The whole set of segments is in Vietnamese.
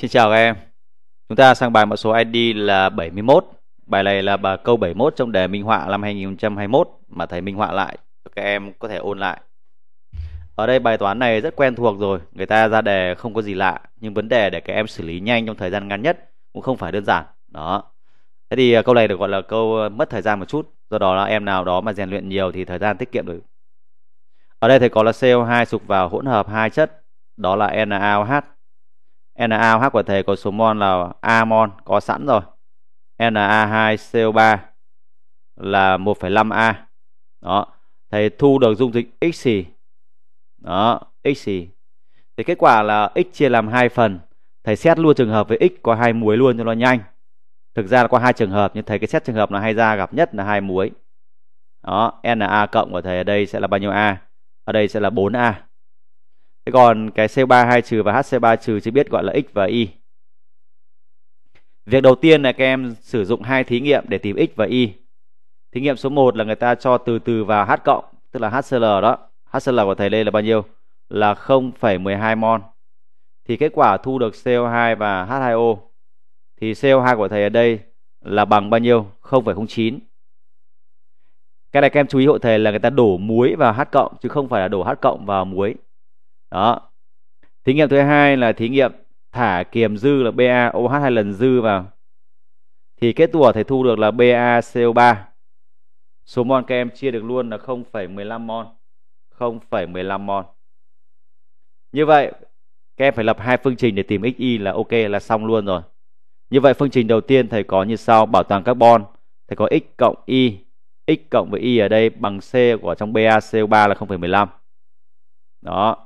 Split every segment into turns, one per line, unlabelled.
Xin chào các em. Chúng ta sang bài mã số ID là 71. Bài này là bài câu 71 trong đề minh họa năm 2021 mà thầy minh họa lại cho các em có thể ôn lại. Ở đây bài toán này rất quen thuộc rồi, người ta ra đề không có gì lạ, nhưng vấn đề để các em xử lý nhanh trong thời gian ngắn nhất cũng không phải đơn giản. Đó. Thế thì à, câu này được gọi là câu à, mất thời gian một chút, do đó là em nào đó mà rèn luyện nhiều thì thời gian tiết kiệm được. Ở đây thầy có là CO2 sục vào hỗn hợp hai chất, đó là NaOH NaOH của thầy có số mol là amon có sẵn rồi. Na2CO3 là 1,5A. Đó, thầy thu được dung dịch X gì Đó, X gì. Thì kết quả là X chia làm hai phần. Thầy xét luôn trường hợp với X có hai muối luôn cho nó nhanh. Thực ra là có hai trường hợp nhưng thầy cái xét trường hợp là hay ra gặp nhất là hai muối. Đó, Na cộng của thầy ở đây sẽ là bao nhiêu A? Ở đây sẽ là 4A. Thế còn cái C3 2 trừ và HC3 trừ chỉ biết gọi là x và y. Việc đầu tiên là các em sử dụng hai thí nghiệm để tìm x và y. Thí nghiệm số 1 là người ta cho từ từ vào H cộng, tức là HCl đó. HCl của thầy đây là bao nhiêu? Là 0,12 mol. Thì kết quả thu được CO2 và H2O. Thì CO2 của thầy ở đây là bằng bao nhiêu? 0,09. Cái này các em chú ý hộ thầy là người ta đổ muối vào H cộng chứ không phải là đổ H cộng vào muối đó thí nghiệm thứ hai là thí nghiệm thả kiềm dư là BaOH hai lần dư vào thì kết tủa thầy thu được là BaCO3 số mol các em chia được luôn là 0,15 mol 0,15 mol như vậy các em phải lập hai phương trình để tìm xy là ok là xong luôn rồi như vậy phương trình đầu tiên thầy có như sau bảo toàn carbon thầy có x cộng y x cộng với y ở đây bằng c của trong BaCO3 là 0,15 đó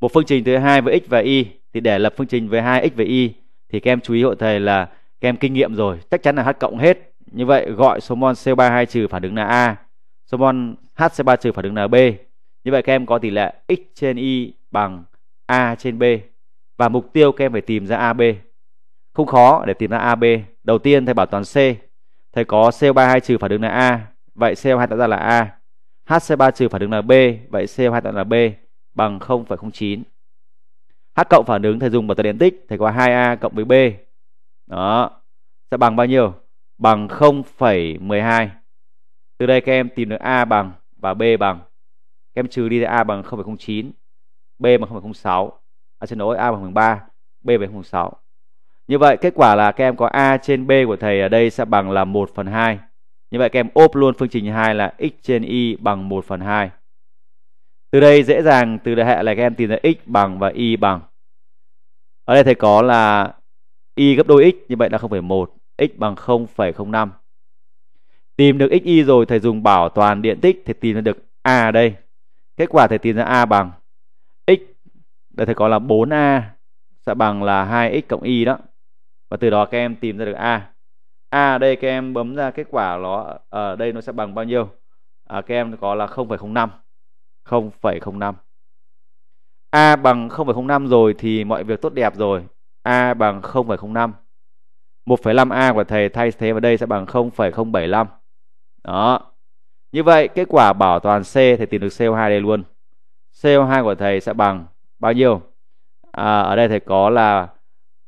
một phương trình thứ hai với x và y thì để lập phương trình với hai x và y thì các em chú ý hộ thầy là các em kinh nghiệm rồi chắc chắn là h cộng hết như vậy gọi số mol c 32 trừ phản ứng là A số mol HC3 trừ phản ứng là B như vậy các em có tỷ lệ x trên y bằng A trên B và mục tiêu các em phải tìm ra AB không khó để tìm ra AB đầu tiên thầy bảo toàn C thầy có CO32 trừ phản ứng là A vậy CO2 tạo ra là A HC3 trừ phản ứng là B vậy CO2 tạo ra là B bằng 0,09. H cộng phản ứng thầy dùng bảo tọa điện tích thầy có 2A cộng với B. Đó, sẽ bằng bao nhiêu? Bằng 0,12. Từ đây các em tìm được A bằng và B bằng. Các em trừ đi A bằng 0,09, B bằng 0,06. À xin lỗi, A bằng 3, B bằng 0,6. Như vậy kết quả là các em có A trên B của thầy ở đây sẽ bằng là 1 phần 2. Như vậy các em ốp luôn phương trình 2 là x trên y bằng 1 phần 2 từ đây dễ dàng từ hệ là các em tìm ra x bằng và y bằng ở đây thầy có là y gấp đôi x như vậy là 0,1 x bằng 0,05 tìm được x y rồi thầy dùng bảo toàn điện tích thì tìm ra được a đây kết quả thầy tìm ra a bằng x đây thầy có là 4a sẽ bằng là 2x cộng y đó và từ đó các em tìm ra được a a đây các em bấm ra kết quả nó ở đây nó sẽ bằng bao nhiêu à, các em có là 0,05 0,05 A bằng 0,05 rồi thì mọi việc tốt đẹp rồi A bằng 0,05 1,5A của thầy thay thế vào đây sẽ bằng 0,075 Đó Như vậy kết quả bảo toàn C thì tìm được CO2 đây luôn CO2 của thầy sẽ bằng bao nhiêu à, Ở đây thầy có là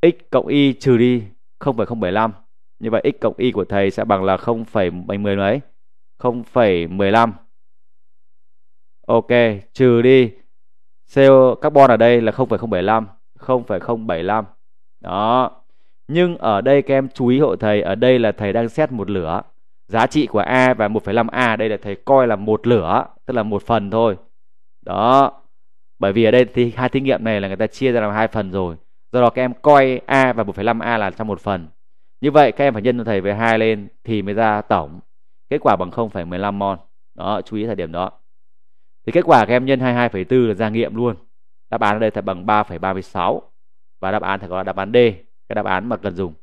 X cộng Y trừ đi 0,075 Như vậy X cộng Y của thầy sẽ bằng là 0,10 mấy 0,15 Ok, trừ đi CO carbon ở đây là 0,075, 0,075. Đó. Nhưng ở đây các em chú ý hộ thầy, ở đây là thầy đang xét một lửa. Giá trị của A và 1,5A đây là thầy coi là một lửa, tức là một phần thôi. Đó. Bởi vì ở đây thì hai thí nghiệm này là người ta chia ra làm hai phần rồi. Do đó các em coi A và 1,5A là trong một phần. Như vậy các em phải nhân cho thầy với hai lên thì mới ra tổng. Kết quả bằng 0,15 mol. Đó, chú ý thời điểm đó. Thì kết quả các em nhân 22,4 là ra nghiệm luôn. Đáp án ở đây thật bằng 3,36 và đáp án thật là đáp án D, cái đáp án mà cần dùng.